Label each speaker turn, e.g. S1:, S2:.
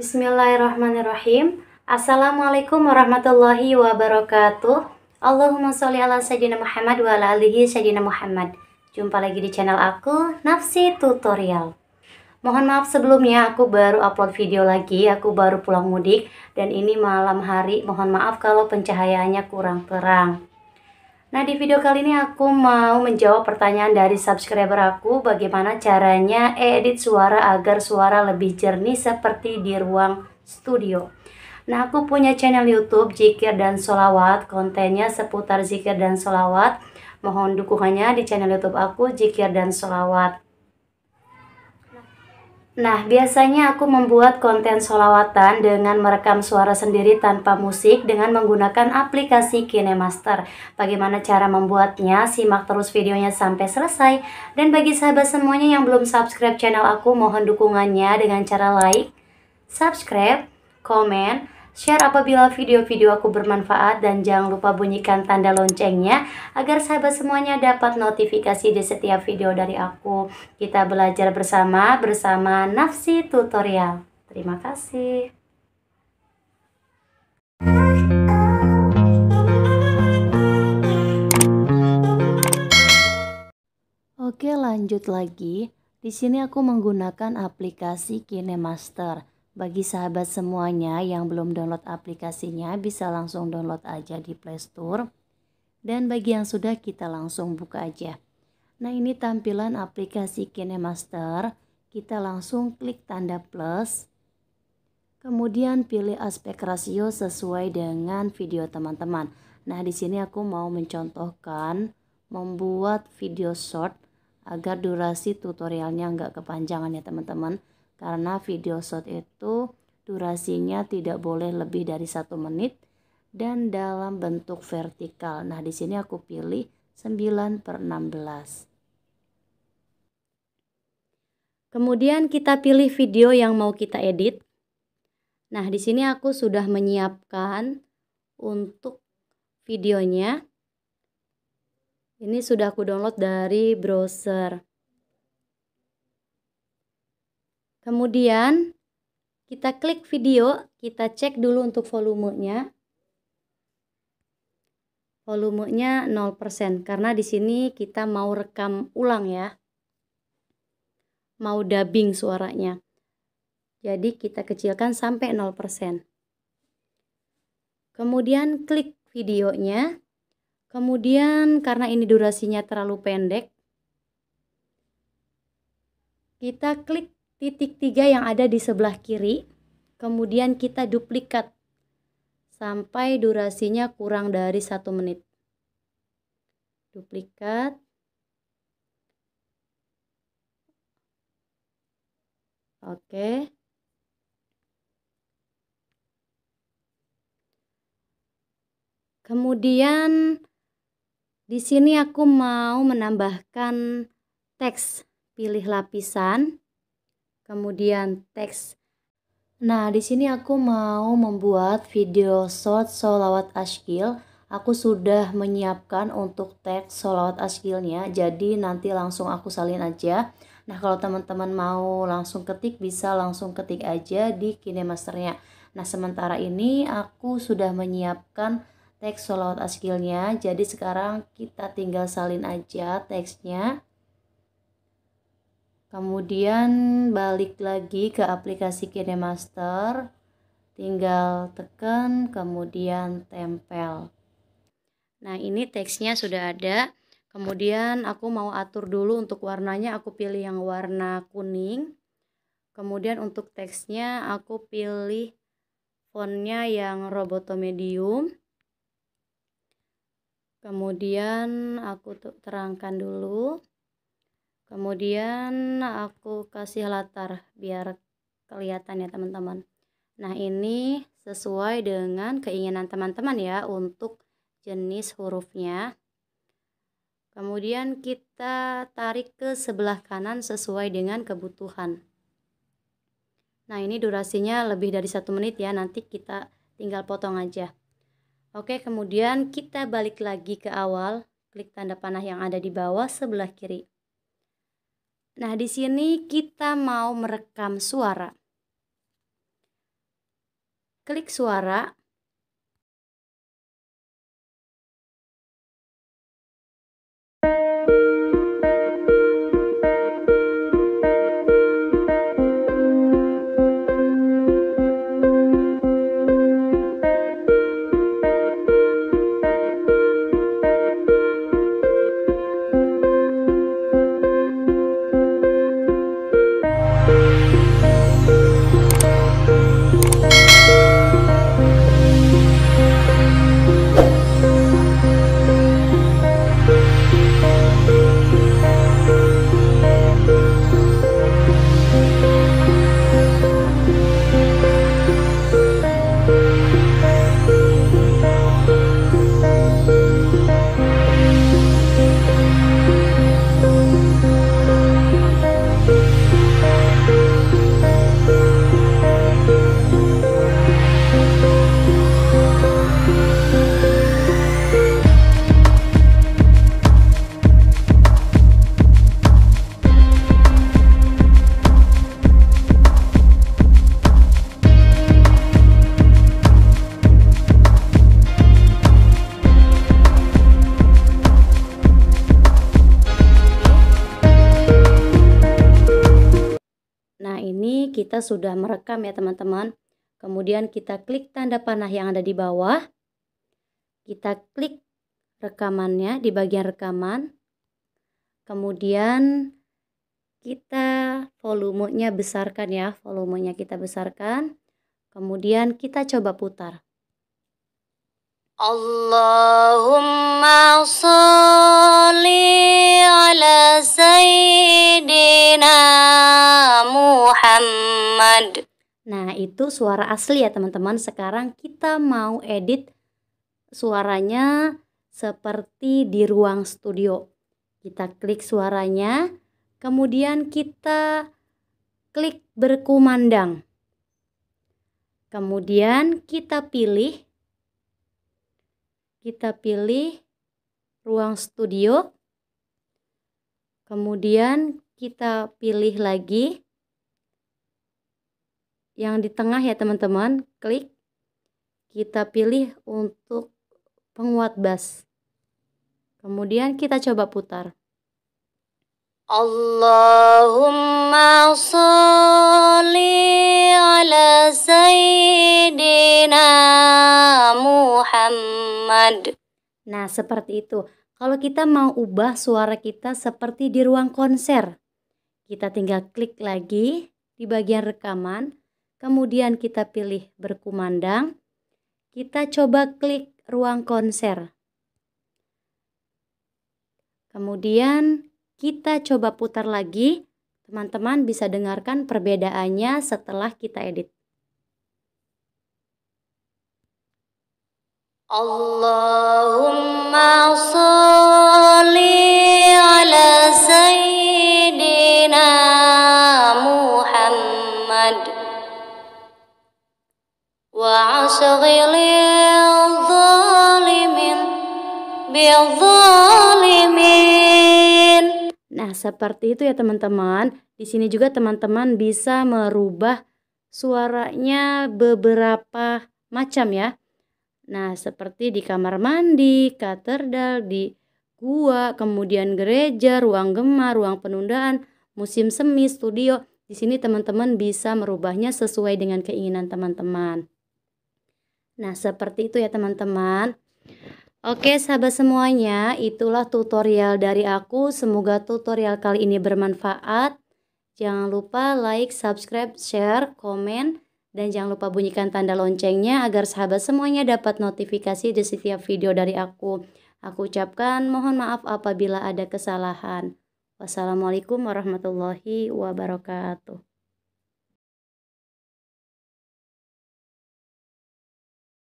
S1: Bismillahirrahmanirrahim. Assalamualaikum warahmatullahi wabarakatuh. Allahumma sholli ala sayyidina Muhammad wa ala alihi sayyidina Muhammad. Jumpa lagi di channel aku, Nafsi Tutorial. Mohon maaf sebelumnya aku baru upload video lagi, aku baru pulang mudik dan ini malam hari. Mohon maaf kalau pencahayaannya kurang terang. Nah, di video kali ini aku mau menjawab pertanyaan dari subscriber aku bagaimana caranya edit suara agar suara lebih jernih seperti di ruang studio. Nah, aku punya channel YouTube Zikir dan Solawat, kontennya seputar zikir dan solawat. Mohon dukungannya di channel YouTube aku Zikir dan Solawat. Nah, biasanya aku membuat konten solawatan dengan merekam suara sendiri tanpa musik dengan menggunakan aplikasi KineMaster. Bagaimana cara membuatnya? Simak terus videonya sampai selesai. Dan bagi sahabat semuanya yang belum subscribe channel aku, mohon dukungannya dengan cara like, subscribe, komen, Share apabila video-video aku bermanfaat dan jangan lupa bunyikan tanda loncengnya agar sahabat semuanya dapat notifikasi di setiap video dari aku. Kita belajar bersama bersama Nafsi Tutorial. Terima kasih. Oke, lanjut lagi. Di sini aku menggunakan aplikasi KineMaster. Bagi sahabat semuanya yang belum download aplikasinya bisa langsung download aja di Play Store. Dan bagi yang sudah kita langsung buka aja. Nah ini tampilan aplikasi KineMaster. Kita langsung klik tanda plus. Kemudian pilih aspek rasio sesuai dengan video teman-teman. Nah di sini aku mau mencontohkan membuat video short agar durasi tutorialnya nggak kepanjangan ya teman-teman karena video shot itu durasinya tidak boleh lebih dari satu menit dan dalam bentuk vertikal. Nah, di sini aku pilih 9 per 16. Kemudian kita pilih video yang mau kita edit. Nah, di sini aku sudah menyiapkan untuk videonya. Ini sudah aku download dari browser. Kemudian kita klik video, kita cek dulu untuk volumenya. Volumenya 0% karena di sini kita mau rekam ulang ya. Mau dubbing suaranya. Jadi kita kecilkan sampai 0%. Kemudian klik videonya. Kemudian karena ini durasinya terlalu pendek, kita klik titik tiga yang ada di sebelah kiri kemudian kita duplikat sampai durasinya kurang dari satu menit duplikat oke kemudian di sini aku mau menambahkan teks pilih lapisan kemudian teks. Nah, di sini aku mau membuat video short solawat ashkil. Aku sudah menyiapkan untuk teks solawat ashkilnya, jadi nanti langsung aku salin aja. Nah, kalau teman-teman mau langsung ketik, bisa langsung ketik aja di KineMasternya. Nah, sementara ini aku sudah menyiapkan teks solawat ashkilnya, jadi sekarang kita tinggal salin aja teksnya kemudian balik lagi ke aplikasi KineMaster tinggal tekan kemudian tempel nah ini teksnya sudah ada kemudian aku mau atur dulu untuk warnanya aku pilih yang warna kuning kemudian untuk teksnya aku pilih fontnya yang Roboto Medium kemudian aku terangkan dulu kemudian aku kasih latar biar kelihatan ya teman-teman nah ini sesuai dengan keinginan teman-teman ya untuk jenis hurufnya kemudian kita tarik ke sebelah kanan sesuai dengan kebutuhan nah ini durasinya lebih dari satu menit ya nanti kita tinggal potong aja Oke, kemudian kita balik lagi ke awal, klik tanda panah yang ada di bawah sebelah kiri. Nah, di sini kita mau merekam suara. Klik suara, kita sudah merekam ya teman-teman. Kemudian kita klik tanda panah yang ada di bawah. Kita klik rekamannya di bagian rekaman. Kemudian kita volumenya besarkan ya, volumenya kita besarkan. Kemudian kita coba putar. Allahumma salli ala sayyidina Muhammad Muhammad. Nah, itu suara asli ya teman-teman. Sekarang kita mau edit suaranya seperti di ruang studio. Kita klik suaranya, kemudian kita klik berkumandang. Kemudian kita pilih kita pilih ruang studio. Kemudian kita pilih lagi yang di tengah ya teman-teman klik kita pilih untuk penguat bass kemudian kita coba putar Allahumma salli ala sayyidina Muhammad Nah seperti itu kalau kita mau ubah suara kita seperti di ruang konser kita tinggal klik lagi di bagian rekaman Kemudian kita pilih berkumandang. Kita coba klik ruang konser. Kemudian kita coba putar lagi. Teman-teman bisa dengarkan perbedaannya setelah kita edit. Allahumma salli seperti itu ya teman-teman. Di sini juga teman-teman bisa merubah suaranya beberapa macam ya. Nah, seperti di kamar mandi, katedral, di gua, kemudian gereja, ruang gemar, ruang penundaan, musim semi, studio. Di sini teman-teman bisa merubahnya sesuai dengan keinginan teman-teman. Nah, seperti itu ya teman-teman. Oke sahabat semuanya, itulah tutorial dari aku. Semoga tutorial kali ini bermanfaat. Jangan lupa like, subscribe, share, komen, dan jangan lupa bunyikan tanda loncengnya agar sahabat semuanya dapat notifikasi di setiap video dari aku. Aku ucapkan mohon maaf apabila ada kesalahan. Wassalamualaikum warahmatullahi wabarakatuh.